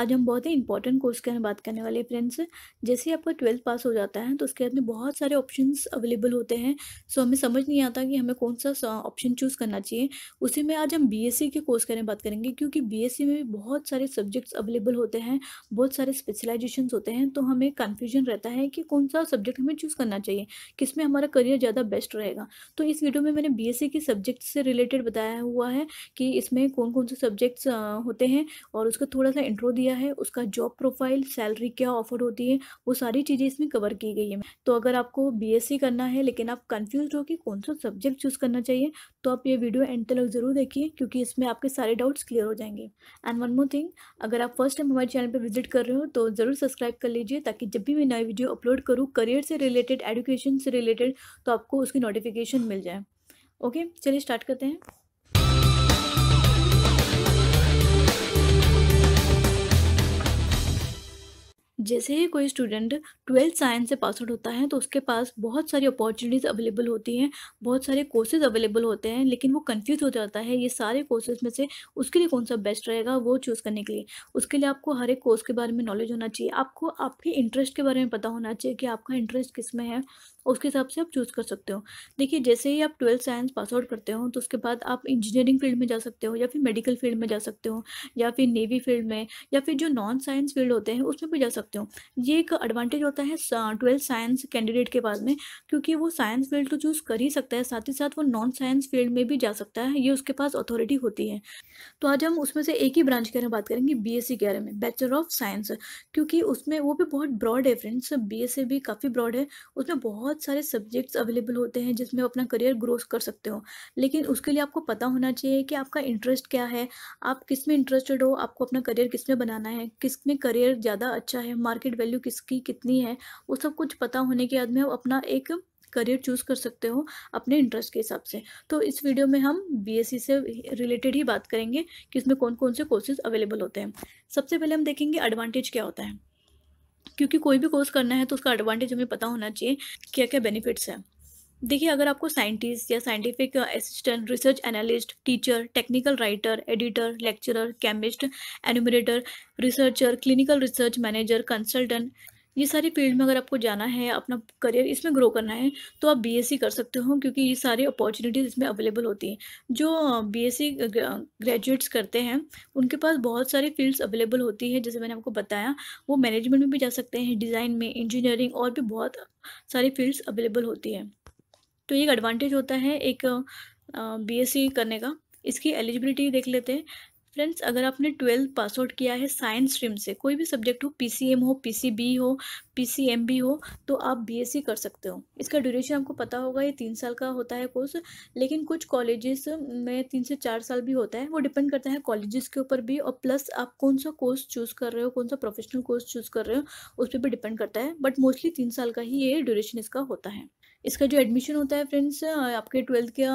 आज हम बहुत ही इंपॉर्टेंट कोर्स के बारे बात करने वाले हैं फ्रेंड्स जैसे ही आपका ट्वेल्थ पास हो जाता है तो उसके बाद में बहुत सारे ऑप्शन अवेलेबल होते हैं सो हमें समझ नहीं आता कि हमें कौन सा ऑप्शन चूज़ करना चाहिए उसी में आज हम बी के कोर्स के बात करेंगे क्योंकि बी में भी बहुत सारे सब्जेक्ट्स अवेलेबल होते हैं बहुत सारे स्पेशलाइजेशन होते हैं तो हमें कन्फ्यूजन रहता है कि कौन सा सब्जेक्ट हमें चूज़ करना चाहिए किस में हमारा करियर ज़्यादा बेस्ट रहेगा तो इस वीडियो में मैंने बी के सब्जेक्ट से रिलेटेड बताया हुआ है कि इसमें कौन कौन से सब्जेक्ट्स होते हैं और उसका थोड़ा सा इंट्रो दिया दिया है उसका जॉब प्रोफाइल सैलरी क्या ऑफर होती है वो सारी चीज़ें इसमें कवर की गई है तो अगर आपको बीएससी करना है लेकिन आप कन्फ्यूज हो कि कौन सा सब्जेक्ट चूज़ करना चाहिए तो आप ये वीडियो एंड तक ज़रूर देखिए क्योंकि इसमें आपके सारे डाउट्स क्लियर हो जाएंगे एंड वन मोर थिंग अगर आप फर्स्ट टाइम हमारे चैनल पर विजिट कर रहे हो तो ज़रूर सब्सक्राइब कर लीजिए ताकि जब भी मैं नई वीडियो अपलोड करूँ करियर से रिलेटेड एडुकेशन से रिलेटेड तो आपको उसकी नोटिफिकेशन मिल जाए ओके चलिए स्टार्ट करते हैं जैसे ही कोई स्टूडेंट ट्वेल्थ साइंस से पास आउट होता है तो उसके पास बहुत सारी अपॉर्चुनिटीज़ अवेलेबल होती हैं बहुत सारे कोर्सेज अवेलेबल होते हैं लेकिन वो कन्फ्यूज़ हो जाता है ये सारे कोर्सेज में से उसके लिए कौन सा बेस्ट रहेगा वो चूज़ करने के लिए उसके लिए आपको हर एक कोर्स के बारे में नॉलेज होना चाहिए आपको आपके इंटरेस्ट के बारे में पता होना चाहिए कि आपका इंटरेस्ट किस में है उसके हिसाब से आप चूज़ कर सकते हो देखिए जैसे ही आप ट्वेल्थ साइंस पास आउट करते हो तो उसके बाद आप इंजीनियरिंग फील्ड में जा सकते हो या फिर मेडिकल फील्ड में जा सकते हो या फिर नेवी फील्ड में या फिर जो नॉन साइंस फील्ड होते हैं उसमें भी जा सकते हो ये एक एडवांटेज होता है ट्वेल्थ साइंस कैंडिडेट के बाद में क्योंकि वो साइंस फील्ड तो चूज़ कर ही सकता है साथ ही साथ वो नॉन साइंस फील्ड में भी जा सकता है ये उसके पास अथॉरिटी होती है तो आज हम उसमें से एक ही ब्रांच के बारे में बात करेंगे बी e के बारे में बैचलर ऑफ साइंस क्योंकि उसमें वो भी बहुत ब्रॉड है फ्रेंड्स बी भी काफ़ी ब्रॉड है उसमें बहुत बहुत सारे सब्जेक्ट्स अवेलेबल होते हैं जिसमें आप अपना करियर ग्रोथ कर सकते हो लेकिन उसके लिए आपको पता होना चाहिए कि आपका इंटरेस्ट क्या है आप किस में इंटरेस्टेड हो आपको अपना करियर किस में बनाना है किस में करियर ज़्यादा अच्छा है मार्केट वैल्यू किसकी कितनी है वो सब कुछ पता होने के बाद में आप अपना एक करियर चूज़ कर सकते हो अपने इंटरेस्ट के हिसाब से तो इस वीडियो में हम बीएससी से रिलेटेड ही बात करेंगे कि इसमें कौन कौन से कोर्सेज अवेलेबल होते हैं सबसे पहले हम देखेंगे एडवांटेज क्या होता है क्योंकि कोई भी कोर्स करना है तो उसका एडवांटेज हमें पता होना चाहिए क्या क्या बेनिफिट्स हैं देखिए अगर आपको साइंटिस्ट या scientific assistant research analyst teacher technical writer editor lecturer chemist enumerator researcher clinical research manager consultant ये सारी फील्ड में अगर आपको जाना है अपना करियर इसमें ग्रो करना है तो आप बीएससी e कर सकते हो क्योंकि ये सारी अपॉर्चुनिटीज़ इसमें अवेलेबल होती हैं जो बीएससी e ग्रेजुएट्स करते हैं उनके पास बहुत सारी फील्ड्स अवेलेबल होती है जैसे मैंने आपको बताया वो मैनेजमेंट में भी जा सकते हैं डिज़ाइन में इंजीनियरिंग और भी बहुत सारी फील्ड्स अवेलेबल होती हैं तो ये एक एडवांटेज होता है एक बी e करने का इसकी एलिजिबिलिटी देख लेते हैं फ्रेंड्स अगर आपने ट्वेल्थ पास आउट किया है साइंस स्ट्रीम से कोई भी सब्जेक्ट हो पीसीएम हो पीसीबी हो पीसीएमबी हो तो आप बीएससी कर सकते हो इसका ड्यूरेशन आपको पता होगा ये तीन साल का होता है कोर्स लेकिन कुछ कॉलेजेस में तीन से चार साल भी होता है वो डिपेंड करता है कॉलेजेस के ऊपर भी और प्लस आप कौन सा कोर्स चूज़ कर रहे हो कौन सा प्रोफेशनल कोर्स चूज़ कर रहे हो उस पर भी डिपेंड करता है बट मोस्टली तीन साल का ही ये ड्यूरेशन इसका होता है इसका जो एडमिशन होता है फ्रेंड्स आपके ट्वेल्थ के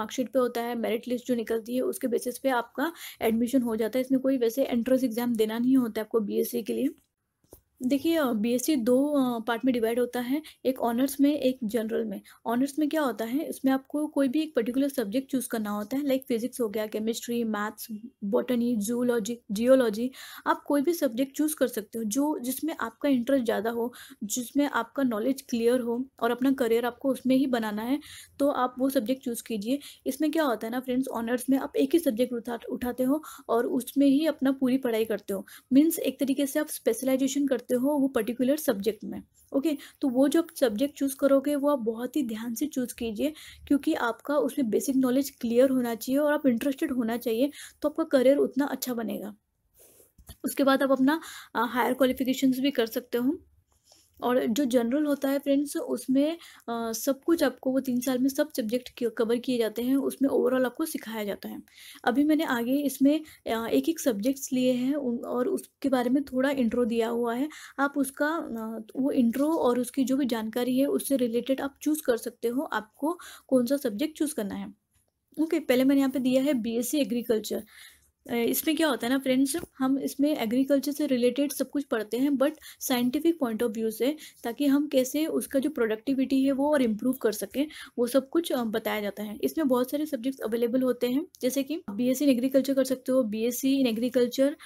मार्कशीट पे होता है मेरिट लिस्ट जो निकलती है उसके बेसिस पे आपका एडमिशन हो जाता है इसमें कोई वैसे एंट्रेंस एग्ज़ाम देना नहीं होता है आपको बीएससी e के लिए देखिए बीएससी दो पार्ट में डिवाइड होता है एक ऑनर्स में एक जनरल में ऑनर्स में क्या होता है इसमें आपको कोई भी एक पर्टिकुलर सब्जेक्ट चूज़ करना होता है लाइक फिजिक्स हो गया chemistry maths botany zoology geology आप कोई भी सब्जेक्ट चूज़ कर सकते हो जो जिसमें आपका इंटरेस्ट ज़्यादा हो जिसमें आपका नॉलेज क्लियर हो और अपना करियर आपको उसमें ही बनाना है तो आप वो सब्जेक्ट चूज़ कीजिए इसमें क्या होता है ना फ्रेंड्स ऑनर्स में आप एक ही सब्जेक्ट उठा उठाते हो और उसमें ही अपना पूरी पढ़ाई करते हो मीन्स एक तरीके से आप स्पेशलाइजेशन करते करते हो वो पर्टिकुलर सब्जेक्ट में ओके okay, तो वो जो आप सब्जेक्ट चूज़ करोगे वो आप बहुत ही ध्यान से चूज़ कीजिए क्योंकि आपका उसमें बेसिक नॉलेज क्लियर होना चाहिए और आप इंटरेस्टेड होना चाहिए तो आपका करियर उतना अच्छा बनेगा उसके बाद आप अपना हायर क्वालिफिकेशंस भी कर सकते हो और जो जनरल होता है फ्रेंड्स उसमें आ, सब कुछ आपको वो तीन साल में सब सब्जेक्ट कवर किए जाते हैं उसमें ओवरऑल आपको सिखाया जाता है अभी मैंने आगे इसमें एक एक सब्जेक्ट्स लिए हैं और उसके बारे में थोड़ा इंट्रो दिया हुआ है आप उसका वो इंट्रो और उसकी जो भी जानकारी है उससे रिलेटेड आप चूज़ कर सकते हो आपको कौन सा सब्जेक्ट चूज़ करना है ओके okay, पहले मैंने यहाँ पे दिया है बीएससी एग्रीकल्चर इसमें क्या होता है ना फ्रेंड्स हम इसमें एग्रीकल्चर से रिलेटेड सब कुछ पढ़ते हैं but scientific point of view से ताकि हम कैसे उसका जो प्रोडक्टिविटी है वो और इम्प्रूव कर सकें वो सब कुछ बताया जाता है इसमें बहुत सारे सब्जेक्ट्स अवेलेबल होते हैं जैसे कि बी एस इन एग्रीकल्चर कर सकते हो B S C in agriculture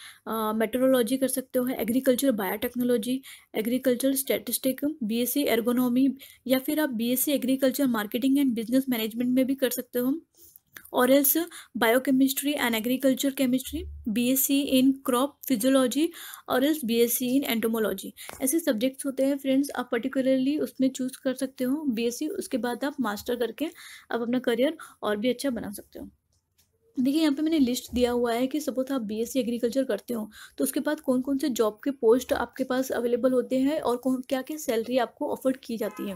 meteorology कर सकते हो agriculture biotechnology agriculture statistic B S C एर्गोनॉमी या फिर आप B S C agriculture marketing and business management में भी कर सकते हो chemistry and agriculture chemistry B S C in crop physiology और एल्स बीएससी इन एंटोमोलॉजी ऐसे सब्जेक्ट्स होते हैं फ्रेंड्स आप पर्टिकुलरली उसमें चूज़ कर सकते हो बीएससी उसके बाद आप मास्टर करके आप अपना करियर और भी अच्छा बना सकते हो देखिए यहाँ पे मैंने लिस्ट दिया हुआ है कि सपोज आप बीएससी एग्रीकल्चर करते हो तो उसके बाद कौन कौन से जॉब के पोस्ट आपके पास अवेलेबल होते हैं और कौन क्या क्या सैलरी आपको ऑफर्ड की जाती है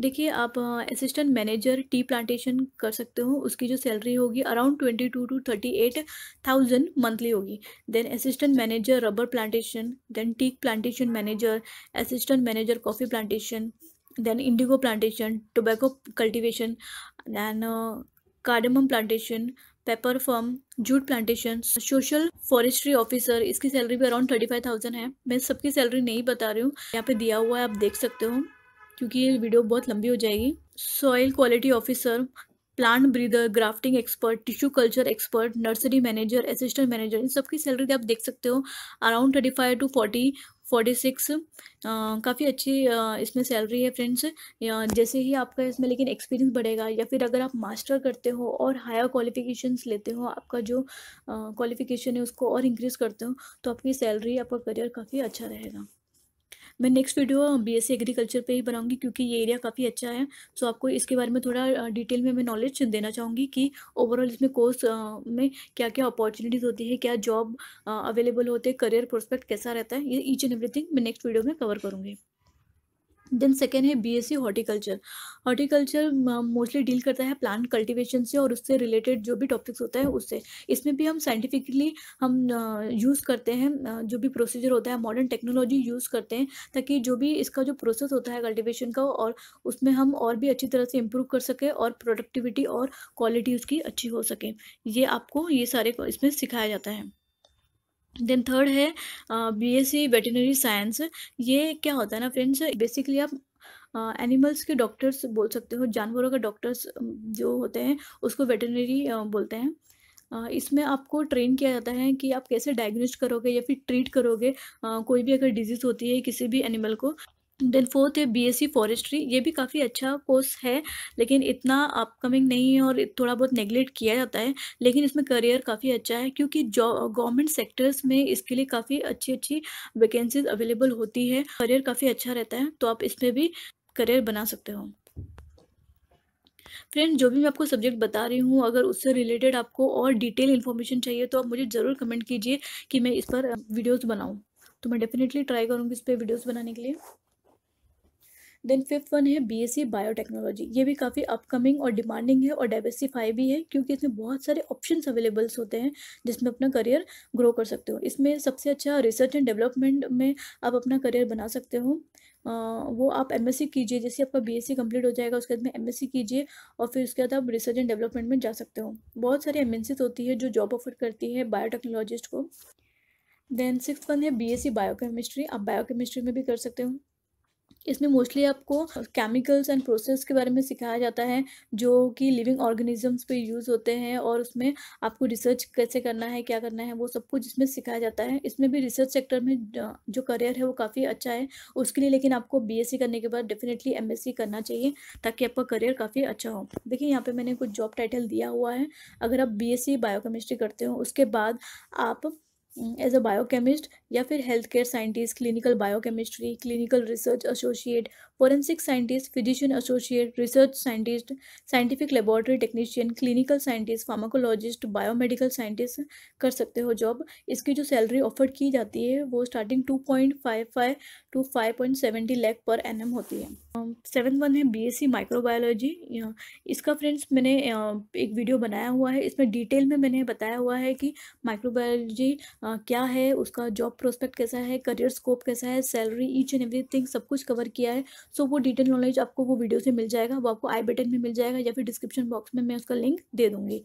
देखिए आप असिस्टेंट मैनेजर टी प्लांटेशन कर सकते हो उसकी जो सैलरी होगी around twenty two to thirty eight thousand monthly होगी then assistant manager rubber plantation then tea plantation manager assistant manager coffee plantation then indigo plantation tobacco cultivation then cardamom plantation pepper farm jute plantation social forestry officer इसकी salary भी around thirty five thousand है मैं सबकी salary नहीं बता रही हूँ यहाँ पे दिया हुआ है आप देख सकते हो क्योंकि ये वीडियो बहुत लंबी हो जाएगी soil quality officer plant breeder grafting expert tissue culture expert nursery manager assistant manager इन सबकी सैलरी आप देख सकते हो around thirty five to forty forty six काफ़ी अच्छी uh, इसमें सैलरी है फ्रेंड्स जैसे ही आपका इसमें लेकिन एक्सपीरियंस बढ़ेगा या फिर अगर आप मास्टर करते हो और हायर क्वालिफिकेशंस लेते हो आपका जो क्वालिफिकेशन uh, है उसको और इंक्रीज़ करते हो तो आपकी सैलरी आपका करियर काफ़ी अच्छा रहेगा मैं नेक्स्ट वीडियो बीएससी एग्रीकल्चर पे ही बनाऊंगी क्योंकि ये एरिया काफ़ी अच्छा है सो आपको इसके बारे में थोड़ा डिटेल में मैं नॉलेज देना चाहूँगी कि ओवरऑल इसमें कोर्स में क्या क्या अपॉर्चुनिटीज़ होती है क्या जॉब अवेलेबल होते हैं करियर प्रोस्पेक्ट कैसा रहता है ये ईच एंड एवरीथिंग मैं नेक्स्ट वीडियो में कवर करूँगी देन सेकेंड है BSc horticulture horticulture mostly deal करता है प्लांट कल्टीवेशन से और उससे रिलेटेड जो भी टॉपिक्स होता है उससे इसमें भी हम साइंटिफिकली हम यूज़ करते हैं जो भी प्रोसीजर होता है मॉडर्न टेक्नोलॉजी यूज़ करते हैं ताकि जो भी इसका जो प्रोसेस होता है कल्टिवेशन का और उसमें हम और भी अच्छी तरह से इम्प्रूव कर सकें और प्रोडक्टिविटी और क्वालिटी उसकी अच्छी हो सके ये आपको ये सारे इसमें सिखाया जाता है देन थर्ड है B S C veterinary science ये क्या होता है ना फ्रेंड्स बेसिकली आप एनिमल्स uh, के डॉक्टर्स बोल सकते हो जानवरों के डॉक्टर्स जो होते हैं उसको वेटनरी uh, बोलते हैं uh, इसमें आपको ट्रेन किया जाता है कि आप कैसे डायग्नोज करोगे या फिर ट्रीट करोगे कोई भी अगर डिजीज़ होती है किसी भी एनिमल को देन फोर्थ है बीएससी फॉरेस्ट्री ये भी काफ़ी अच्छा कोर्स है लेकिन इतना अपकमिंग नहीं है और थोड़ा बहुत नेग्लेक्ट किया जाता है लेकिन इसमें करियर काफ़ी अच्छा है क्योंकि जॉ गवर्नमेंट सेक्टर्स में इसके लिए काफ़ी अच्छी अच्छी वैकेंसीज अवेलेबल होती है करियर काफ़ी अच्छा रहता है तो आप इसमें भी करियर बना सकते हो फ्रेंड जो भी मैं आपको सब्जेक्ट बता रही हूँ अगर उससे रिलेटेड आपको और डिटेल इन्फॉर्मेशन चाहिए तो आप मुझे ज़रूर कमेंट कीजिए कि मैं इस पर वीडियोज़ बनाऊँ तो मैं डेफिनेटली ट्राई करूँगी इस पर वीडियोज़ बनाने के लिए देन फिफ्थ वन है बी एस बायो बायोटेक्नोलॉजी ये भी काफ़ी अपकमिंग और डिमांडिंग है और डाइवर्सिफाई भी है क्योंकि इसमें बहुत सारे ऑप्शन अवेलेबल्स होते हैं जिसमें अपना करियर ग्रो कर सकते हो इसमें सबसे अच्छा रिसर्च एंड डेवलपमेंट में आप अपना करियर बना सकते हो वो आप एम e कीजिए जैसे आपका बी एस कंप्लीट हो जाएगा उसके बाद में एम e कीजिए और फिर उसके बाद आप रिसर्च एंड डेवलपमेंट में जा सकते हो बहुत सारी एम होती है जो जॉब ऑफर करती है बायोटेक्नोलॉजिस्ट को देन सिक्स वन है बी एस सी बायोकेमिस्ट्री आप बायोकेमिस्ट्री में भी कर सकते हो इसमें मोस्टली आपको केमिकल्स एंड प्रोसेस के बारे में सिखाया जाता है जो कि लिविंग ऑर्गेनिजम्स पे यूज़ होते हैं और उसमें आपको रिसर्च कैसे करना है क्या करना है वो सब कुछ इसमें सिखाया जाता है इसमें भी रिसर्च सेक्टर में जो करियर है वो काफ़ी अच्छा है उसके लिए लेकिन आपको बीएससी करने के बाद डेफिनेटली एम करना चाहिए ताकि आपका करियर काफ़ी अच्छा हो देखिए यहाँ पर मैंने कुछ जॉब टाइटल दिया हुआ है अगर आप बी एस करते हो उसके बाद आप एज अ बायोकेमिस्ट या फिर health care scientist clinical biochemistry clinical research associate forensic scientist physician associate research scientist scientific laboratory technician clinical scientist pharmacologist biomedical scientist कर सकते हो जॉब इसकी जो सैलरी ऑफर की जाती है वो starting two point five five to five point seventy lakh per annum होती है सेवन um, वन है बी एस सी माइक्रोबायोलॉजी इसका फ्रेंड्स मैंने uh, एक वीडियो बनाया हुआ है इसमें डिटेल में मैंने बताया हुआ है कि माइक्रोबायोलॉजी uh, क्या है उसका जॉब प्रोस्पेक्ट कैसा है करियर स्कोप कैसा है सैलरी ईच एंड एवरी सब कुछ कवर किया है सो so, वो डिटेल नॉलेज आपको वो वीडियो से मिल जाएगा वो आपको आई बटन में मिल जाएगा या फिर डिस्क्रिप्शन बॉक्स में मैं उसका लिंक दे दूँगी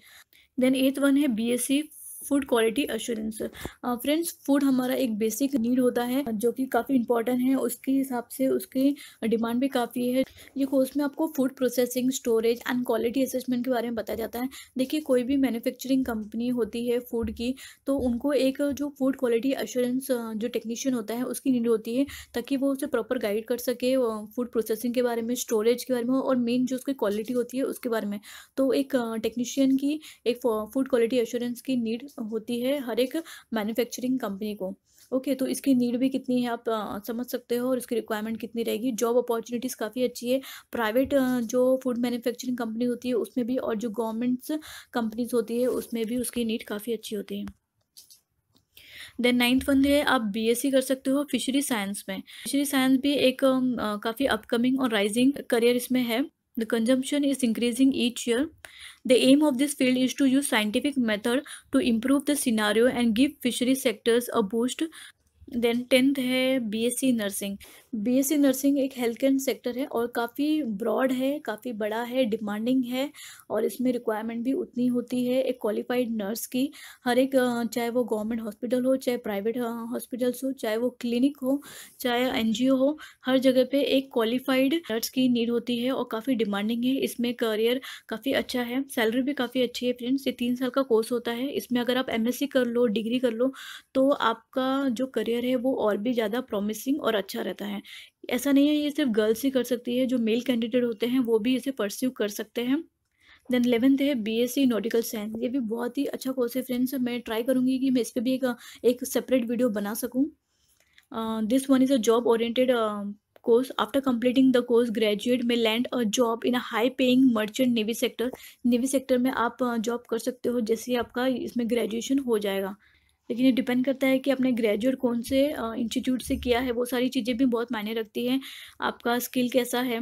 देन एथ वन है B S C food quality assurance friends food हमारा एक बेसिक नीड होता है जो कि काफ़ी इंपॉर्टेंट है उसके हिसाब से उसकी डिमांड भी काफ़ी है ये कोर्स में आपको food processing storage and quality assessment के बारे में बताया जाता है देखिए कोई भी मैन्युफैक्चरिंग कंपनी होती है फूड की तो उनको एक जो फूड क्वालिटी अश्योरेंस जो टेक्नीशियन होता है उसकी नीड होती है ताकि वो उसे प्रॉपर गाइड कर सके फूड प्रोसेसिंग के बारे में स्टोरेज के बारे में और मेन जो उसकी क्वालिटी होती है उसके बारे में तो एक टेक्नीशियन की एक फूड क्वालिटी एश्योरेंस की नीड होती है हर एक मैन्युफैक्चरिंग कंपनी को ओके okay, तो इसकी नीड भी कितनी है आप समझ सकते हो और इसकी रिक्वायरमेंट कितनी रहेगी जॉब अपॉर्चुनिटीज़ काफ़ी अच्छी है प्राइवेट जो फूड मैन्युफैक्चरिंग कंपनी होती है उसमें भी और जो गवर्नमेंट्स कंपनीज होती है उसमें भी उसकी नीड काफ़ी अच्छी होती है देन नाइन्थ वन है आप बीएससी कर सकते हो फिशरी साइंस में फिशरी साइंस भी एक काफ़ी अपकमिंग और राइजिंग करियर इसमें है The consumption is increasing each year. The aim of this field is to use scientific method to improve the scenario and give fishery sectors a boost. Then 10th is BSc Nursing. BSc nursing एक health care sector है और काफ़ी broad है काफ़ी बड़ा है demanding है और इसमें रिक्वायरमेंट भी उतनी होती है एक क्वालिफाइड नर्स की हर एक चाहे वो गवर्नमेंट हॉस्पिटल हो चाहे प्राइवेट हॉस्पिटल्स हो चाहे वो क्लिनिक हो चाहे एनजीओ हो हर जगह पे एक क्वालिफाइड नर्स की नीड होती है और काफ़ी डिमांडिंग है इसमें करियर काफ़ी अच्छा है सैलरी भी काफ़ी अच्छी है फ्रेंड्स ये तीन साल का कोर्स होता है इसमें अगर आप एम कर लो डिग्री कर लो तो आपका जो करियर है वो और भी ज़्यादा प्रॉमिसिंग और अच्छा रहता है हैं ऐसा नहीं है ये सिर्फ गर्ल्स ही कर सकती है जो मेल कैंडिडेट होते हैं वो भी इसे परस्यू कर सकते हैं देन इलेवंथ है बी एस नॉटिकल साइंस ये भी बहुत ही अच्छा कोर्स है फ्रेंड्स मैं ट्राई करूँगी कि मैं इस पर भी एक एक सेपरेट वीडियो बना सकूँ this one is a job oriented course after completing the course graduate में land a job in a high paying merchant navy sector navy sector में आप जॉब कर सकते हो जैसे आपका इसमें ग्रेजुएशन हो जाएगा लेकिन ये डिपेंड करता है कि आपने ग्रेजुएट कौन से इंस्टीट्यूट से किया है वो सारी चीज़ें भी बहुत मायने रखती हैं आपका स्किल कैसा है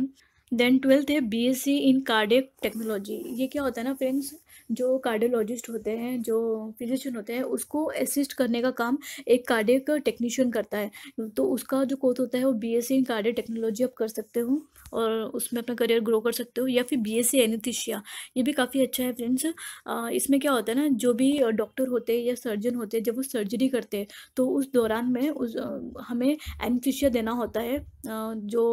देन ट्वेल्थ है बीएससी इन कार्डिक टेक्नोलॉजी ये क्या होता है ना फ्रेंड्स जो कार्डियोलॉजिस्ट होते हैं जो फिजिशियन होते हैं उसको असिस्ट करने का काम एक कार्डियक टेक्नीशियन करता है तो उसका जो कोर्स होता है वो B S in cardio technology आप कर सकते हो और उसमें अपना करियर ग्रो कर सकते हो या फिर बी एस सी एनिथिशिया ये भी काफ़ी अच्छा है फ्रेंड्स इसमें क्या होता है ना जो भी डॉक्टर होते हैं या सर्जन होते हैं जब वो सर्जरी करते हैं तो उस दौरान में उस हमें एनिथिशिया देना होता है जो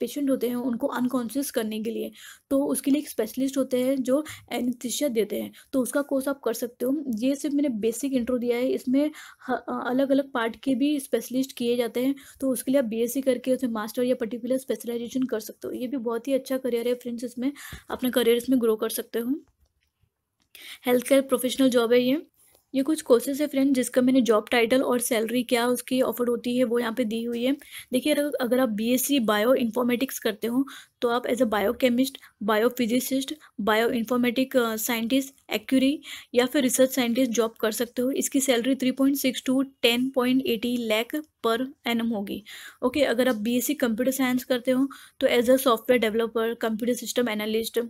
पेशेंट होते हैं उनको अनकॉन्शियस करने के लिए तो उसके लिए एक स्पेशलिस्ट होते हैं जो एनिथिशिया देते हैं हैं तो उसका कोर्स आप कर सकते हो ये सिर्फ मैंने बेसिक इंट्रो दिया है इसमें अलग अलग पार्ट के भी स्पेशलिस्ट किए जाते हैं तो उसके लिए आप बी करके उसमें मास्टर या पर्टिकुलर स्पेशलाइजेशन कर सकते हो ये भी बहुत ही अच्छा करियर है फ्रेंड्स इसमें अपना करियर इसमें ग्रो कर सकते हो हेल्थ केयर प्रोफेशनल जॉब है ये ये कुछ कोर्सेज है फ्रेंड जिसका मैंने जॉब टाइटल और सैलरी क्या उसकी ऑफर होती है वो यहाँ पे दी हुई है देखिए अगर आप बीएससी बायो इन्फॉर्मेटिक्स करते हो तो आप as a bio chemist bio physicist bio informatic scientist actuary या फिर रिसर्च साइंटिस्ट जॉब कर सकते हो इसकी salary three point six to ten point eighty lakh per annum होगी ओके अगर आप बीएससी कंप्यूटर साइंस करते हो तो as a software developer computer system analyst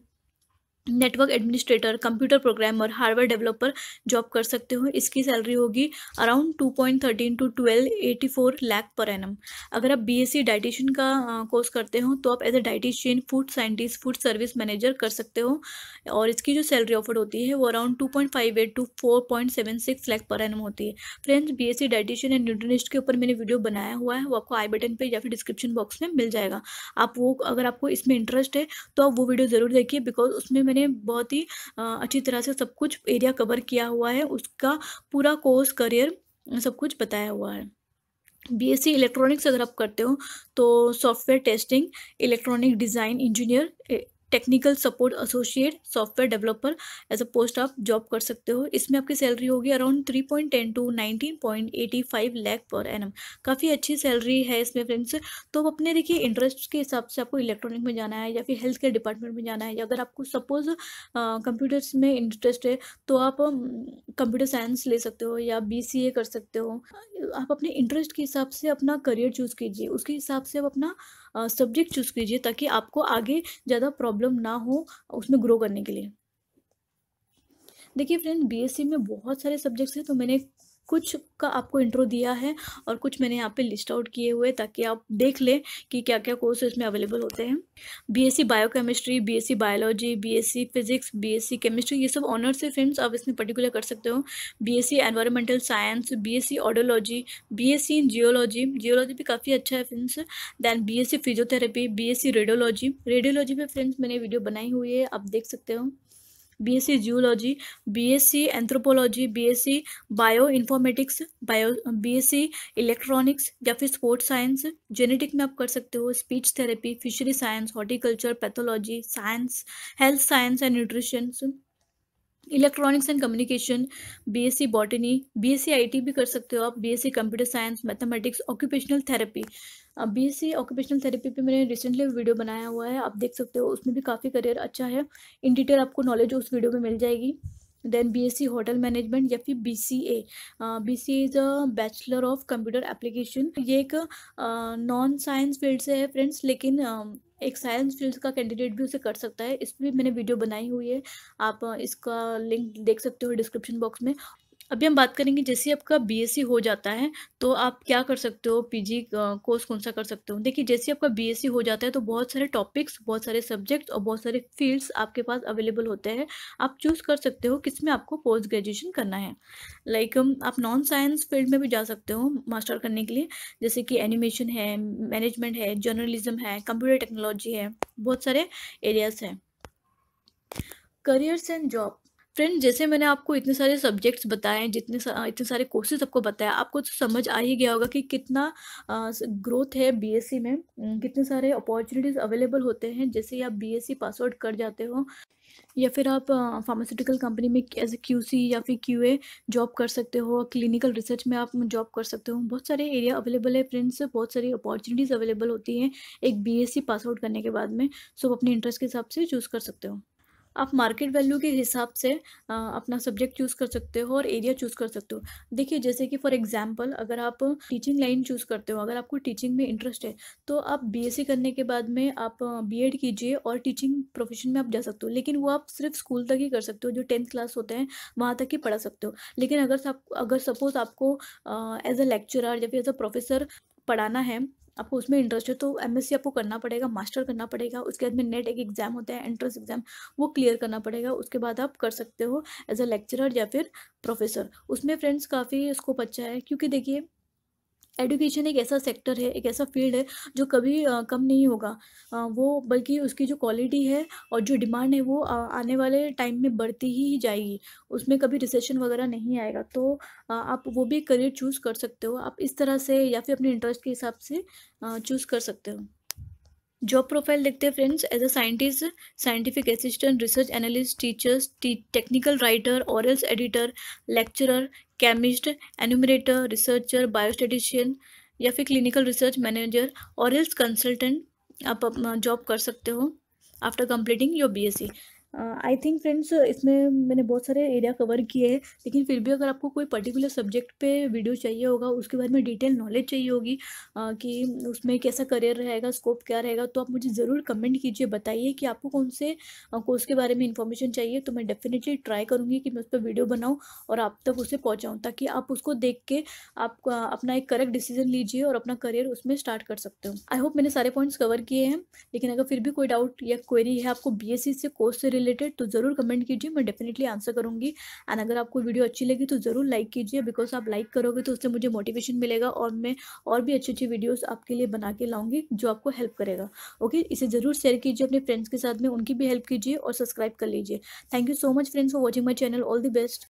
network administrator computer programmer hardware developer job कर सकते हो इसकी सैलरी होगी around two point thirteen to twelve eighty four lakh per annum अगर आप बीएससी डाइटिशियन e का कोर्स करते हो तो आप as a dietitian food scientist food service manager कर सकते हो और इसकी जो सैलरी ऑफर होती है वो around two point five eight to four point seven six lakh per annum होती है friends B S C dietitian and nutritionist के ऊपर मैंने वीडियो बनाया हुआ है वो आपको आई बटन पर या फिर डिस्क्रिप्शन बॉक्स में मिल जाएगा आप वो अगर आपको इसमें इंटरेस्ट है तो आप वो वीडियो ज़रूर देखिए बिकॉज उसमें मैंने बहुत ही अच्छी तरह से सब कुछ एरिया कवर किया हुआ है उसका पूरा कोर्स करियर सब कुछ बताया हुआ है बीएससी इलेक्ट्रॉनिक्स अगर आप करते हो तो software testing electronic design engineer technical support associate software developer as a post आप जॉब कर सकते हो इसमें आपकी सैलरी होगी around three point ten to nineteen point eighty five lakh per annum काफ़ी अच्छी सैलरी है इसमें फ्रेंड्स तो आप अपने देखिए इंटरेस्ट के हिसाब से आपको इलेक्ट्रॉनिक में जाना है या फिर हेल्थ केयर डिपार्टमेंट में जाना है या अगर आपको सपोज कंप्यूटर्स में इंटरेस्ट है तो आप कंप्यूटर साइंस ले सकते हो या बी कर सकते हो आप अपने इंटरेस्ट के हिसाब से अपना करियर चूज़ कीजिए उसके हिसाब से आप अपना uh, सब्जेक्ट चूज़ कीजिए ताकि आपको आगे ज़्यादा प्रॉब्लम ना हो उसमें ग्रो करने के लिए देखिए फ्रेंड बीएससी e में बहुत सारे सब्जेक्ट्स हैं तो मैंने कुछ का आपको इंट्रो दिया है और कुछ मैंने यहाँ पे लिस्ट आउट किए हुए ताकि आप देख लें कि क्या क्या कोर्स इसमें अवेलेबल होते हैं BSc biochemistry BSc biology BSc physics BSc chemistry ये सब ऑनर्स से फ्रेंड्स आप इसमें पर्टिकुलर कर सकते हो BSc environmental science BSc audiology BSc in geology geology भी काफ़ी अच्छा है friends then B physiotherapy B radiology radiology पर फ्रेंड्स मैंने वीडियो बनाई हुई है आप देख सकते हो BSc geology BSc anthropology BSc bio informatics bio BSc electronics या फिर स्पोर्ट्स साइंस जेनेटिक में आप कर सकते हो speech therapy fishery science horticulture pathology science health science and nutritions electronics and communication BSc botany BSc IT भी कर सकते हो आप BSc computer science mathematics occupational therapy B S C occupational therapy पे मैंने रिसेंटली वीडियो बनाया हुआ है आप देख सकते हो उसमें भी काफ़ी करियर अच्छा है इन डिटेल आपको नॉलेज उस वीडियो में मिल जाएगी then B S C hotel management या फिर B C A B C as is a bachelor of computer application ये एक नॉन साइंस फील्ड से है फ्रेंड्स लेकिन uh, एक साइंस फील्ड का कैंडिडेट भी उसे कर सकता है इस पर भी मैंने वीडियो बनाई हुई है आप इसका लिंक देख सकते हो डिस्क्रिप्शन बॉक्स में अभी हम बात करेंगे जैसे आपका बीएससी हो जाता है तो आप क्या कर सकते हो पीजी कोर्स कौन सा कर सकते हो देखिए जैसे आपका बीएससी हो जाता है तो बहुत सारे टॉपिक्स बहुत सारे सब्जेक्ट्स और बहुत सारे फील्ड्स आपके पास अवेलेबल होते हैं आप चूज़ कर सकते हो किस में आपको पोस्ट ग्रेजुएशन करना है लाइक like, आप नॉन साइंस फील्ड में भी जा सकते हो मास्टर करने के लिए जैसे कि एनिमेशन है मैनेजमेंट है जर्नलिज्म है कंप्यूटर टेक्नोलॉजी है बहुत सारे एरियाज़ हैं करियर्स एंड जॉब फ्रेंड जैसे मैंने आपको इतने सारे सब्जेक्ट्स बताए जितने सा, इतने सारे कोर्सेज आपको बताया आपको तो समझ आ ही गया होगा कि कितना ग्रोथ है बीएससी e में कितने सारे अपॉर्चुनिटीज़ अवेलेबल होते हैं जैसे आप बीएससी पास आउट कर जाते हो या फिर आप फार्मास्यूटिकल कंपनी में एज ए क्यू या फिर क्यू जॉब कर सकते हो क्लिनिकल रिसर्च में आप जॉब कर सकते हो बहुत सारे एरिया अवेलेबल है फ्रेंड्स बहुत सारी अपॉर्चुनिटीज़ अवेलेबल होती हैं एक बीएससी पास आउट करने के बाद में सो अपने इंटरेस्ट के हिसाब से चूज़ कर सकते हो आप मार्केट वैल्यू के हिसाब से अपना सब्जेक्ट चूज़ कर सकते हो और एरिया चूज़ कर सकते हो देखिए जैसे कि फॉर एग्जांपल अगर आप टीचिंग लाइन चूज़ करते हो अगर आपको टीचिंग में इंटरेस्ट है तो आप बीएससी करने के बाद में आप बीएड कीजिए और टीचिंग प्रोफेशन में आप जा सकते हो लेकिन वो आप सिर्फ स्कूल तक ही कर सकते हो जो टेंथ क्लास होते हैं वहाँ तक ही पढ़ा सकते हो लेकिन अगर अगर सपोज़ आपको एज अ लेक्चरर या फिर एज अ प्रोफेसर पढ़ाना है आपको उसमें इंटरेस्ट है तो एम आपको करना पड़ेगा मास्टर करना पड़ेगा उसके बाद में नेट एक एग्ज़ाम होता है एंट्रेंस एग्ज़ाम वो क्लियर करना पड़ेगा उसके बाद आप कर सकते हो एज अ लेक्चरर या फिर प्रोफेसर उसमें फ्रेंड्स काफ़ी स्कोप अच्छा है क्योंकि देखिए एडुकेशन एक ऐसा सेक्टर है एक ऐसा फील्ड है जो कभी आ, कम नहीं होगा आ, वो बल्कि उसकी जो क्वालिटी है और जो डिमांड है वो आ, आने वाले टाइम में बढ़ती ही जाएगी उसमें कभी रिसेशन वगैरह नहीं आएगा तो आ, आप वो भी करियर चूज़ कर सकते हो आप इस तरह से या फिर अपने इंटरेस्ट के हिसाब से चूज़ कर सकते हो जॉब प्रोफाइल देखते हैं friends as a scientist scientific assistant research analyst teachers technical writer orals editor lecturer chemist enumerator researcher biostatistician या फिर क्लिनिकल रिसर्च मैनेजर और हेल्थ कंसल्टेंट आप जॉब कर सकते हो after completing your BSc I think friends इसमें मैंने बहुत सारे एरिया कवर किए हैं लेकिन फिर भी अगर आपको कोई पर्टिकुलर सब्जेक्ट पे वीडियो चाहिए होगा उसके बारे में डिटेल नॉलेज चाहिए होगी uh, कि उसमें कैसा करियर रहेगा स्कोप क्या रहेगा तो आप मुझे ज़रूर कमेंट कीजिए बताइए कि आपको कौन से कोर्स के बारे में इन्फॉर्मेशन चाहिए तो मैं डेफिनेटली ट्राई करूँगी कि मैं उस पर वीडियो बनाऊँ और आप तक उसे पहुँचाऊँ ताकि आप उसको देख के आप अपना एक करेक्ट डिसीजन लीजिए और अपना करियर उसमें स्टार्ट कर सकते हो आई होप मैंने सारे पॉइंट्स कवर किए हैं लेकिन अगर फिर भी कोई डाउट या क्वेरी है आपको बी e से कोर्स से रिलेटेड तो ज़रूर कमेंट कीजिए मैं डेफिनेटली आंसर करूंगी एंड अगर आपको वीडियो अच्छी लगी तो ज़रूर लाइक कीजिए बिकॉज आप लाइक करोगे तो उससे मुझे मोटिवेशन मिलेगा और मैं और भी अच्छी अच्छी वीडियोज़ आपके लिए बना के लाऊंगी जो आपको हेल्प करेगा ओके इसे ज़रूर शेयर कीजिए अपने फ्रेंड्स के साथ में उनकी भी हेल्प कीजिए और सब्सक्राइब कर लीजिए thank you so much friends for watching my channel all the best